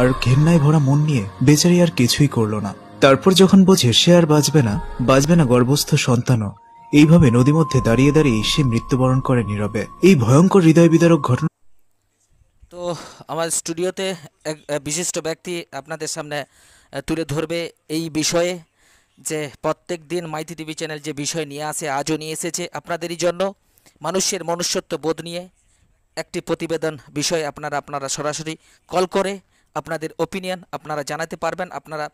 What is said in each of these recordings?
আর ঘেন্নায় ভরা মন নিয়ে বেচারি আর কিছুই করল না তারপর যখন বোঝে সে আর বাঁচবে না বাঁচবে না গর্ভস্থ সন্তানও এইভাবে নদী মধ্যে দাঁড়িয়ে দাঁড়িয়ে সে মৃত্যুবরণ করে নীরবে এই ভয়ঙ্কর হৃদয় বিদারক ঘটনা তো আমার স্টুডিওতে এক বিশিষ্ট ব্যক্তি আপনাদের সামনে তুলে ধরবে এই বিষয়ে যে প্রত্যেক দিন মাইতি টিভি চ্যানেল যে বিষয় নিয়ে আসে আজও নিয়ে এসেছে আপনাদেরই জন্য মানুষের মনুষ্যত্ব বোধ নিয়ে একটি প্রতিবেদন বিষয়ে আপনারা আপনারা সরাসরি কল করে আপনাদের ওপিনিয়ন আপনারা জানাতে পারবেন আপনারা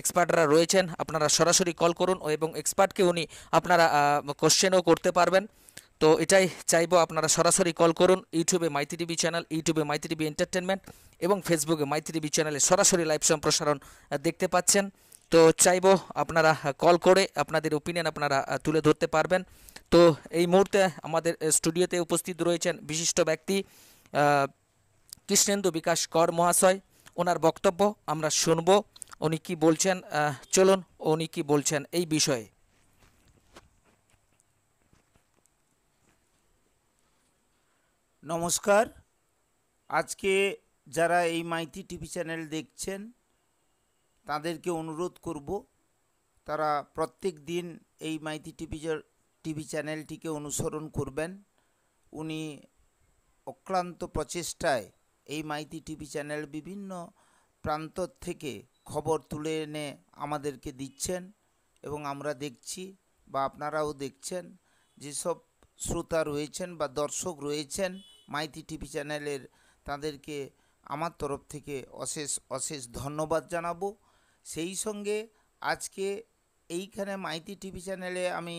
এক্সপার্টরা রয়েছেন আপনারা সরাসরি কল করুন এবং এক্সপার্টকে উনি আপনারা কোশ্চেনও করতে পারবেন তো এটাই চাইবো আপনারা সরাসরি কল করুন ইউটিউবে মাইতি টিভি চ্যানেল ইউটিউবে মাইতি টিভি এন্টারটেনমেন্ট এবং ফেসবুকে মাইতি টিভি চ্যানেলে সরাসরি লাইভ সম্প্রসারণ দেখতে পাচ্ছেন তো চাইবো আপনারা কল করে আপনাদের ওপিনিয়ন আপনারা তুলে ধরতে পারবেন তো এই মুহূর্তে আমাদের স্টুডিওতে উপস্থিত রয়েছেন বিশিষ্ট ব্যক্তি কৃষ্ণেন্দু বিকাশ কর মহাশয় ওনার বক্তব্য আমরা শুনব উনি কি বলছেন চলুন উনি কি বলছেন এই বিষয়ে নমস্কার আজকে যারা এই মাইতি টিভি চ্যানেল দেখছেন তাদেরকে অনুরোধ করব তারা প্রত্যেক দিন এই মাইতি টিভি টিভি চ্যানেলটিকে অনুসরণ করবেন উনি অক্লান্ত প্রচেষ্টায় এই মাইতি টিভি চ্যানেল বিভিন্ন প্রান্ত থেকে খবর তুলে এনে আমাদেরকে দিচ্ছেন এবং আমরা দেখছি বা আপনারাও দেখছেন যেসব শ্রোতা রয়েছেন বা দর্শক রয়েছেন মাইতি টিভি চ্যানেলের তাদেরকে আমার তরফ থেকে অশেষ অশেষ ধন্যবাদ জানাবো সেই সঙ্গে আজকে এইখানে মাইতি টিভি চ্যানেলে আমি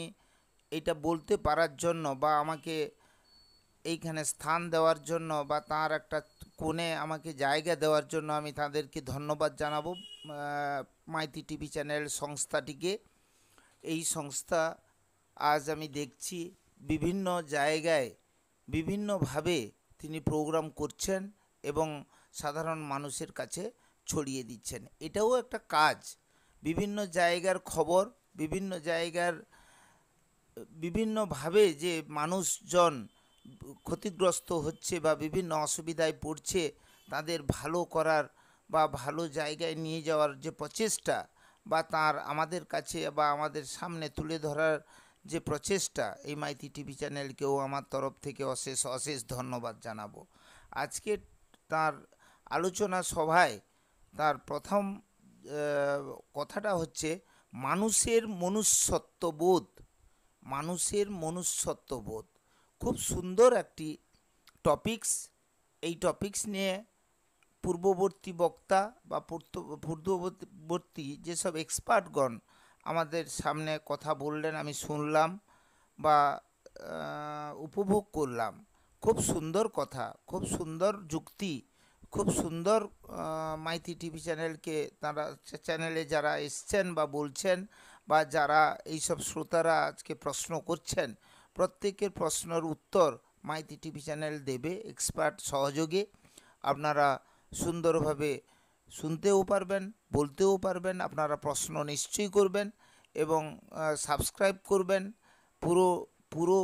এটা বলতে পারার জন্য বা আমাকে এইখানে স্থান দেওয়ার জন্য বা তার একটা কোণে আমাকে জায়গা দেওয়ার জন্য আমি তাদেরকে ধন্যবাদ জানাবো মাইতি টিভি চ্যানেল সংস্থাটিকে এই সংস্থা আজ আমি দেখছি বিভিন্ন জায়গায় বিভিন্নভাবে তিনি প্রোগ্রাম করছেন এবং সাধারণ মানুষের কাছে ছড়িয়ে দিচ্ছেন এটাও একটা কাজ বিভিন্ন জায়গার খবর বিভিন্ন জায়গার বিভিন্নভাবে যে মানুষজন ক্ষতিগ্রস্ত হচ্ছে বা বিভিন্ন অসুবিধায় পড়ছে তাদের ভালো করার বা ভালো জায়গায় নিয়ে যাওয়ার যে প্রচেষ্টা বা তার আমাদের কাছে বা আমাদের সামনে তুলে ধরার যে প্রচেষ্টা এই মাইতি টিভি চ্যানেলকেও আমার তরফ থেকে অশেষ অশেষ ধন্যবাদ জানাবো আজকে তার আলোচনা সভায় তার প্রথম কথাটা হচ্ছে মানুষের মনুষ্যত্ববোধ মানুষের মনুষ্যত্ববোধ খুব সুন্দর একটি টপিকস এই টপিকস নিয়ে পূর্ববর্তী বক্তা বা পূর্ববর্তী যেসব এক্সপার্টগণ আমাদের সামনে কথা বললেন আমি শুনলাম বা উপভোগ করলাম খুব সুন্দর কথা খুব সুন্দর যুক্তি খুব সুন্দর মাইতি টিভি চ্যানেলকে তারা চ্যানেলে যারা এসছেন বা বলছেন বা যারা এইসব শ্রোতারা আজকে প্রশ্ন করছেন প্রত্যেকের প্রশ্নের উত্তর মাইতি টিভি চ্যানেল দেবে এক্সপার্ট সহযোগে আপনারা সুন্দরভাবে শুনতেও পারবেন বলতেও পারবেন আপনারা প্রশ্ন নিশ্চয়ই করবেন এবং সাবস্ক্রাইব করবেন পুরো পুরো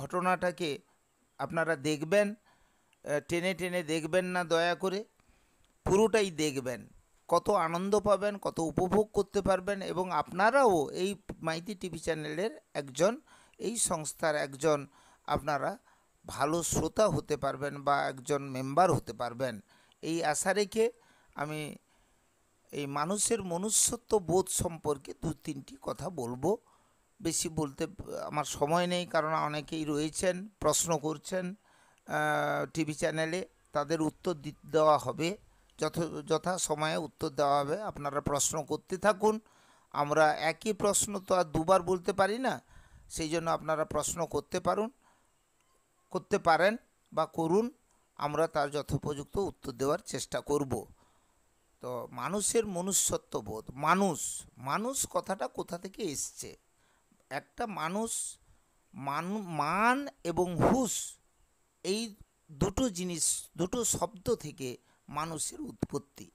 ঘটনাটাকে আপনারা দেখবেন টেনে টেনে দেখবেন না দয়া করে পুরোটাই দেখবেন কত আনন্দ পাবেন কত উপভোগ করতে পারবেন এবং আপনারাও এই মাইতি টিভি চ্যানেলের একজন এই সংস্থার একজন আপনারা ভালো শ্রোতা হতে পারবেন বা একজন মেম্বার হতে পারবেন এই আশা রেখে আমি এই মানুষের মনুষ্যত্ব বোধ সম্পর্কে দু তিনটি কথা বলবো বেশি বলতে আমার সময় নেই কারণ অনেকেই রয়েছেন প্রশ্ন করছেন টিভি চ্যানেলে তাদের উত্তর দেওয়া হবে যথ যথা সময়ে উত্তর দেওয়া হবে আপনারা প্রশ্ন করতে থাকুন আমরা একই প্রশ্ন তো আর দুবার বলতে পারি না সেই জন্য আপনারা প্রশ্ন করতে পারুন করতে পারেন বা করুন আমরা তার যথোপযুক্ত উত্তর দেওয়ার চেষ্টা করব তো মানুষের মনুষ্যত্ববোধ মানুষ মানুষ কথাটা কোথা থেকে এসছে একটা মানুষ মান এবং হুশ এই দুটো জিনিস দুটো শব্দ থেকে মানুষের উৎপত্তি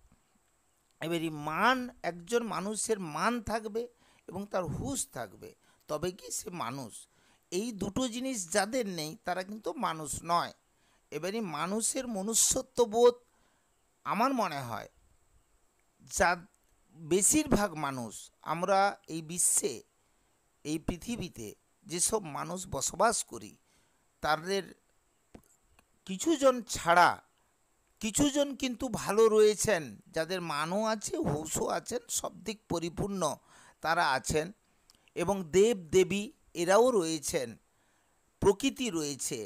এবার এই মান একজন মানুষের মান থাকবে এবং তার হুশ থাকবে তবে কি সে মানুষ এই দুটো জিনিস যাদের নেই তারা কিন্তু মানুষ নয় এবারে মানুষের মনুষ্যত্ব বোধ আমার মনে হয় যা বেশিরভাগ মানুষ আমরা এই বিশ্বে এই পৃথিবীতে যেসব মানুষ বসবাস করি তাদের কিছুজন ছাড়া কিছুজন কিন্তু ভালো রয়েছেন যাদের মানও আছে হুশও আছেন সব দিক পরিপূর্ণ তারা আছেন এবং দেব দেবী এরাও রয়েছেন প্রকৃতি রয়েছে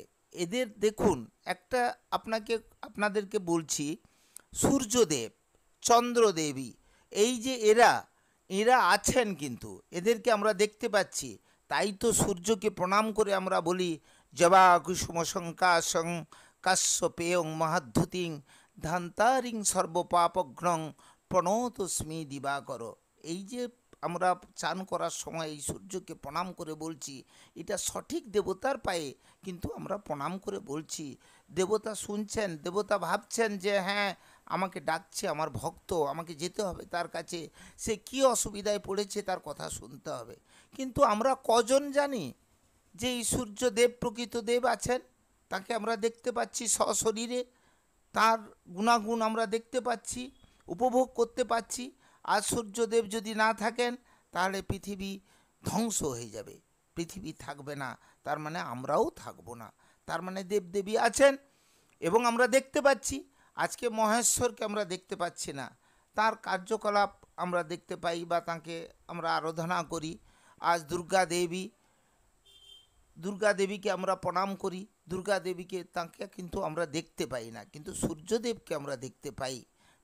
এদের দেখুন একটা আপনাকে আপনাদেরকে বলছি সূর্যদেব চন্দ্রদেবী এই যে এরা এরা আছেন কিন্তু এদেরকে আমরা দেখতে পাচ্ছি তাই তো সূর্যকে প্রণাম করে আমরা বলি জবা কুসুম শঙ্কা কাশ্যপেয়ং মহাদ্যুতিং ধান্তারিং সর্বপাপঘ্নং প্রণতস্মি দিবাকর এই যে আমরা চান করার সময় এই সূর্যকে প্রণাম করে বলছি এটা সঠিক দেবতার পায়ে কিন্তু আমরা প্রণাম করে বলছি দেবতা শুনছেন দেবতা ভাবছেন যে হ্যাঁ আমাকে ডাকছে আমার ভক্ত আমাকে যেতে হবে তার কাছে সে কি অসুবিধায় পড়েছে তার কথা শুনতে হবে কিন্তু আমরা কজন জানি যে এই সূর্যদেব প্রকৃত দেব আছেন তাকে আমরা দেখতে পাচ্ছি সশরীরে তার গুণাগুণ আমরা দেখতে পাচ্ছি উপভোগ করতে পাচ্ছি আর সূর্যদেব যদি না থাকেন তাহলে পৃথিবী ধ্বংস হয়ে যাবে পৃথিবী থাকবে না তার মানে আমরাও থাকব না তার মানে দেবদেবী আছেন এবং আমরা দেখতে পাচ্ছি আজকে মহেশ্বরকে আমরা দেখতে পাচ্ছি না তার কার্যকলাপ আমরা দেখতে পাই বা তাকে আমরা আরাধনা করি আজ দুর্গা দেবী দুর্গা দেবীকে আমরা প্রণাম করি দুর্গা দেবীকে তাকে কিন্তু আমরা দেখতে পাই না কিন্তু সূর্যদেবকে আমরা দেখতে পাই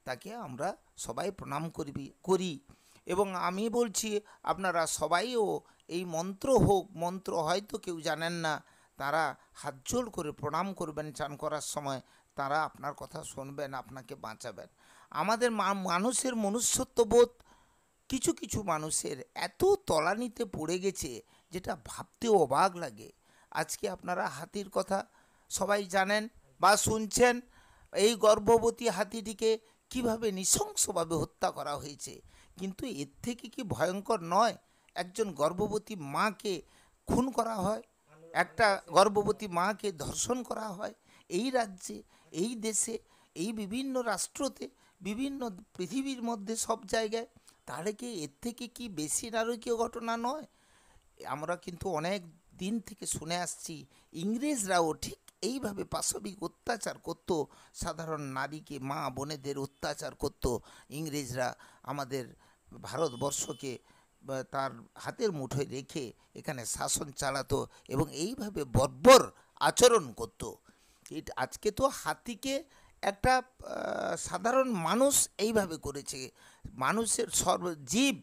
তাকে আমরা সবাই প্রণাম করবি করি এবং আমি বলছি আপনারা সবাইও এই মন্ত্র হোক মন্ত্র হয়তো কেউ জানেন না তারা হাত জোর করে প্রণাম করবেন চান করার সময় তারা আপনার কথা শুনবেন আপনাকে বাঁচাবেন আমাদের মানুষের মনুষ্যত্ববোধ কিছু কিছু মানুষের এত তলানিতে পড়ে গেছে যেটা ভাবতেও অবাক লাগে আজকে আপনারা হাতির কথা সবাই জানেন বা শুনছেন এই গর্ভবতী হাতিটিকে কিভাবে নৃশংসভাবে হত্যা করা হয়েছে কিন্তু এর থেকে কি ভয়ঙ্কর নয় একজন গর্ভবতী মাকে খুন করা হয় একটা গর্ভবতী মাকে ধর্ষণ করা হয় এই রাজ্যে এই দেশে এই বিভিন্ন রাষ্ট্রতে বিভিন্ন পৃথিবীর মধ্যে সব জায়গায় তাহলে কি এর থেকে কি বেশি নারকীয় ঘটনা নয় আমরা কিন্তু অনেক দিন থেকে শুনে আসছি ইংরেজরাও ঠিক এইভাবে পাশবিক অত্যাচার করত সাধারণ নারীকে মা বোনেদের অত্যাচার করত ইংরেজরা আমাদের ভারতবর্ষকে তার হাতের মুঠোয় রেখে এখানে শাসন চালাতো এবং এইভাবে বর্বর আচরণ করত এটা আজকে তো হাতিকে একটা সাধারণ মানুষ এইভাবে করেছে মানুষের সর্ব জীব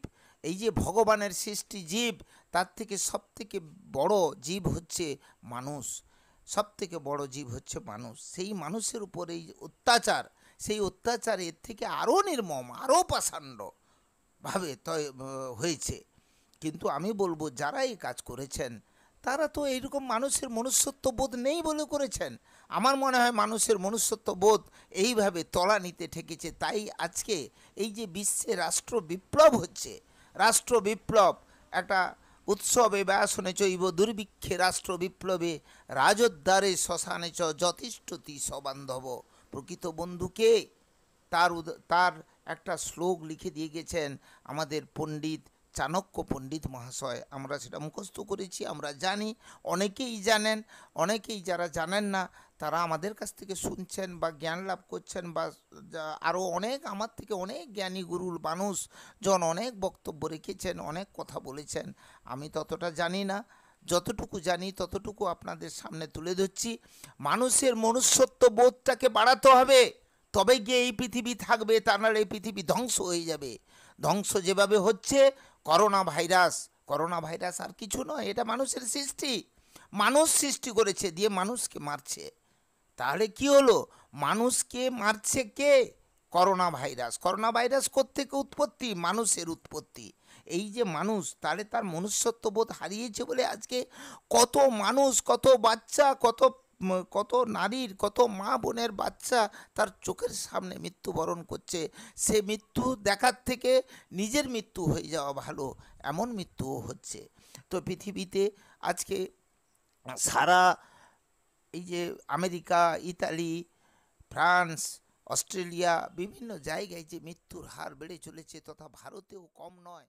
এই যে ভগবানের সৃষ্টি জীব তার থেকে সবথেকে বড় জীব হচ্ছে মানুষ সবথেকে বড় জীব হচ্ছে মানুষ সেই মানুষের উপর এই অত্যাচার সেই অত্যাচার এর থেকে আরও নির্মম আরও ভাবে তয় হয়েছে কিন্তু আমি বলবো যারা এই কাজ করেছেন তারা তো এইরকম মানুষের মনুষ্যত্ব বোধ নেই বলে করেছেন আমার মনে হয় মানুষের মনুষ্যত্ব বোধ এইভাবে তলা নিতে ঠেকেছে তাই আজকে এই যে বিশ্বে রাষ্ট্র বিপ্লব হচ্ছে রাষ্ট্র বিপ্লব একটা উৎসবে ব্যাসনে চৈব দুর্ভিক্ষে রাষ্ট্র বিপ্লবে রাজদ্বারে শ্মশানে চ যথেষ্টতি সবান্ধব প্রকৃত বন্ধুকে তার তার একটা শ্লোক লিখে দিয়ে গেছেন আমাদের পণ্ডিত চাণক্য পণ্ডিত মহাশয় আমরা সেটা মুখস্থ করেছি আমরা জানি অনেকেই জানেন অনেকেই যারা জানেন না তারা আমাদের কাছ থেকে শুনছেন বা জ্ঞান লাভ করছেন বা আরও অনেক আমার থেকে অনেক জ্ঞানী গুরুর মানুষ জন অনেক বক্তব্য রেখেছেন অনেক কথা বলেছেন আমি ততটা জানি না যতটুকু জানি ততটুকু আপনাদের সামনে তুলে ধরছি মানুষের মনুষ্যত্ব বোধটাকে বাড়াতে হবে তবে গিয়ে এই পৃথিবী থাকবে তা নাহলে এই পৃথিবী ধ্বংস হয়ে যাবে ধ্বংস যেভাবে হচ্ছে করোনা ভাইরাস করোনা ভাইরাস আর কিছু নয় এটা মানুষের সৃষ্টি মানুষ সৃষ্টি করেছে দিয়ে মানুষকে মারছে তাহলে কি হলো মানুষকে মারছে কে করোনা ভাইরাস করোনা ভাইরাস কোত্থেকে উৎপত্তি মানুষের উৎপত্তি এই যে মানুষ তাহলে তার মনুষ্যত্ববোধ হারিয়েছে বলে আজকে কত মানুষ কত বাচ্চা কত কত নারীর কত মা বোনের বাচ্চা তার চোখের সামনে মৃত্যুবরণ করছে সে মৃত্যু দেখার থেকে নিজের মৃত্যু হয়ে যাওয়া ভালো এমন মৃত্যুও হচ্ছে তো পৃথিবীতে আজকে সারা এই যে আমেরিকা ইতালি ফ্রান্স অস্ট্রেলিয়া বিভিন্ন জায়গায় যে মৃত্যুর হার বেড়ে চলেছে তথা ভারতেও কম নয়